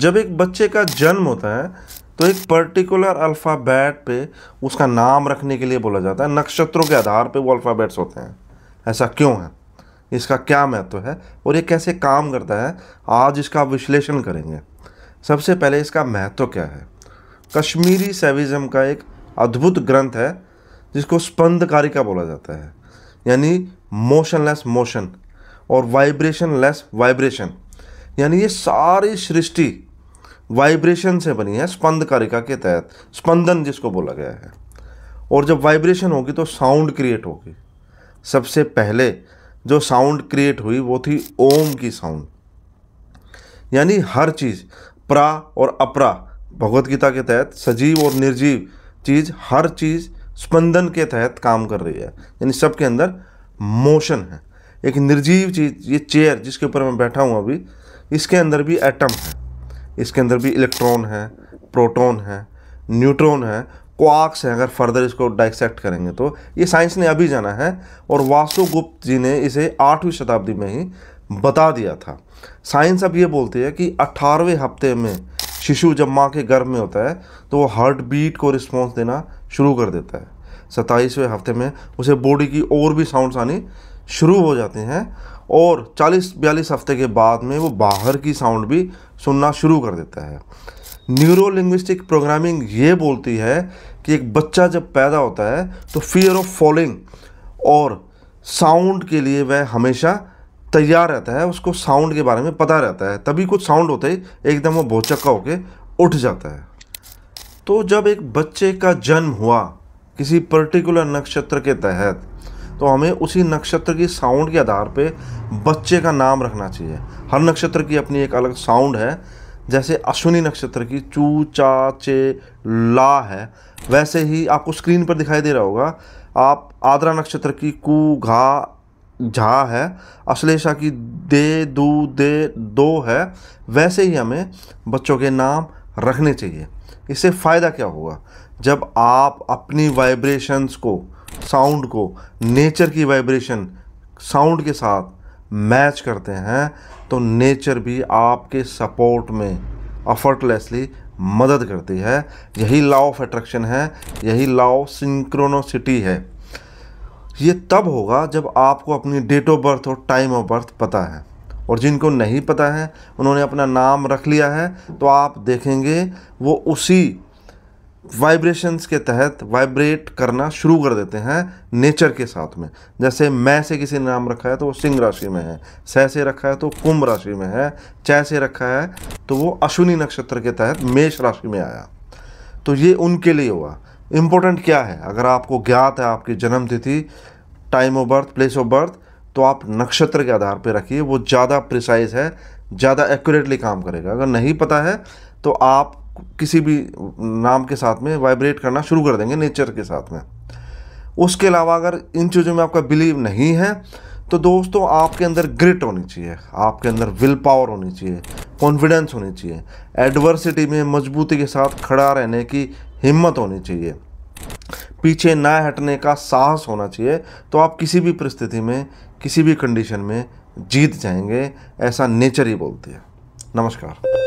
जब एक बच्चे का जन्म होता है तो एक पर्टिकुलर अल्फ़ाबेट पे उसका नाम रखने के लिए बोला जाता है नक्षत्रों के आधार पे वो अल्फ़ाबेट्स होते हैं ऐसा क्यों है इसका क्या महत्व है और ये कैसे काम करता है आज इसका विश्लेषण करेंगे सबसे पहले इसका महत्व क्या है कश्मीरी सेविज़म का एक अद्भुत ग्रंथ है जिसको स्पंदकारिका बोला जाता है यानी मोशनलेस मोशन और वाइब्रेशन लेस वाइब्रेशन यानी ये सारी सृष्टि वाइब्रेशन से बनी है स्पंद कारिका के तहत स्पंदन जिसको बोला गया है और जब वाइब्रेशन होगी तो साउंड क्रिएट होगी सबसे पहले जो साउंड क्रिएट हुई वो थी ओम की साउंड यानी हर चीज़ प्रा और अपरा भगवत गीता के तहत सजीव और निर्जीव चीज़ हर चीज़ स्पंदन के तहत काम कर रही है यानी सबके अंदर मोशन है एक निर्जीव चीज़ ये चेयर जिसके ऊपर मैं बैठा हूँ अभी इसके अंदर भी एटम है इसके अंदर भी इलेक्ट्रॉन है प्रोटोन है न्यूट्रॉन है क्वार्क्स हैं अगर फर्दर इसको डाइसेक्ट करेंगे तो ये साइंस ने अभी जाना है और वासुगुप्त जी ने इसे आठवीं शताब्दी में ही बता दिया था साइंस अब ये बोलती है कि अठारहवें हफ्ते में शिशु जब माँ के गर्भ में होता है तो वो हार्ट बीट को रिस्पॉन्स देना शुरू कर देता है सत्ताईसवें हफ्ते में उसे बॉडी की और भी साउंड्स आनी शुरू हो जाते हैं और 40-42 हफ्ते के बाद में वो बाहर की साउंड भी सुनना शुरू कर देता है न्यूरो लिंग्विस्टिक प्रोग्रामिंग ये बोलती है कि एक बच्चा जब पैदा होता है तो फियर ऑफ फॉलिंग और साउंड के लिए वह हमेशा तैयार रहता है उसको साउंड के बारे में पता रहता है तभी कुछ साउंड होते ही एकदम वो भौचक्का होकर उठ जाता है तो जब एक बच्चे का जन्म हुआ किसी पर्टिकुलर नक्षत्र के तहत तो हमें उसी नक्षत्र की साउंड के आधार पे बच्चे का नाम रखना चाहिए हर नक्षत्र की अपनी एक अलग साउंड है जैसे अश्विनी नक्षत्र की चू चा चे ला है वैसे ही आपको स्क्रीन पर दिखाई दे रहा होगा आप आद्रा नक्षत्र की कू घा झा है अश्लेषा की दे दू दे दो है वैसे ही हमें बच्चों के नाम रखने चाहिए इससे फ़ायदा क्या होगा जब आप अपनी वाइब्रेशंस को साउंड को नेचर की वाइब्रेशन साउंड के साथ मैच करते हैं तो नेचर भी आपके सपोर्ट में अफर्टलेसली मदद करती है यही लॉ ऑफ अट्रैक्शन है यही लॉ ऑफ सिंक्रोनोसिटी है ये तब होगा जब आपको अपनी डेट ऑफ बर्थ और टाइम ऑफ बर्थ पता है और जिनको नहीं पता है उन्होंने अपना नाम रख लिया है तो आप देखेंगे वो उसी वाइब्रेशंस के तहत वाइब्रेट करना शुरू कर देते हैं नेचर के साथ में जैसे मैं से किसी ने नाम रखा है तो वो सिंह राशि में है सह से रखा है तो कुंभ राशि में है चय से रखा है तो वो अश्विनी नक्षत्र के तहत मेष राशि में आया तो ये उनके लिए हुआ इम्पोर्टेंट क्या है अगर आपको ज्ञात है आपकी जन्मतिथि time of birth place of birth तो आप नक्षत्र के आधार पर रखिए वो ज़्यादा प्रिसाइज है ज़्यादा एक्यूरेटली काम करेगा अगर नहीं पता है तो आप किसी भी नाम के साथ में वाइब्रेट करना शुरू कर देंगे नेचर के साथ में उसके अलावा अगर इन चीज़ों में आपका बिलीव नहीं है तो दोस्तों आपके अंदर ग्रिट होनी चाहिए आपके अंदर विल पावर होनी चाहिए कॉन्फिडेंस होनी चाहिए एडवर्सिटी में मजबूती के साथ खड़ा रहने की हिम्मत होनी चाहिए पीछे ना हटने का साहस होना चाहिए तो आप किसी भी परिस्थिति में किसी भी कंडीशन में जीत जाएंगे ऐसा नेचर ही बोलती है नमस्कार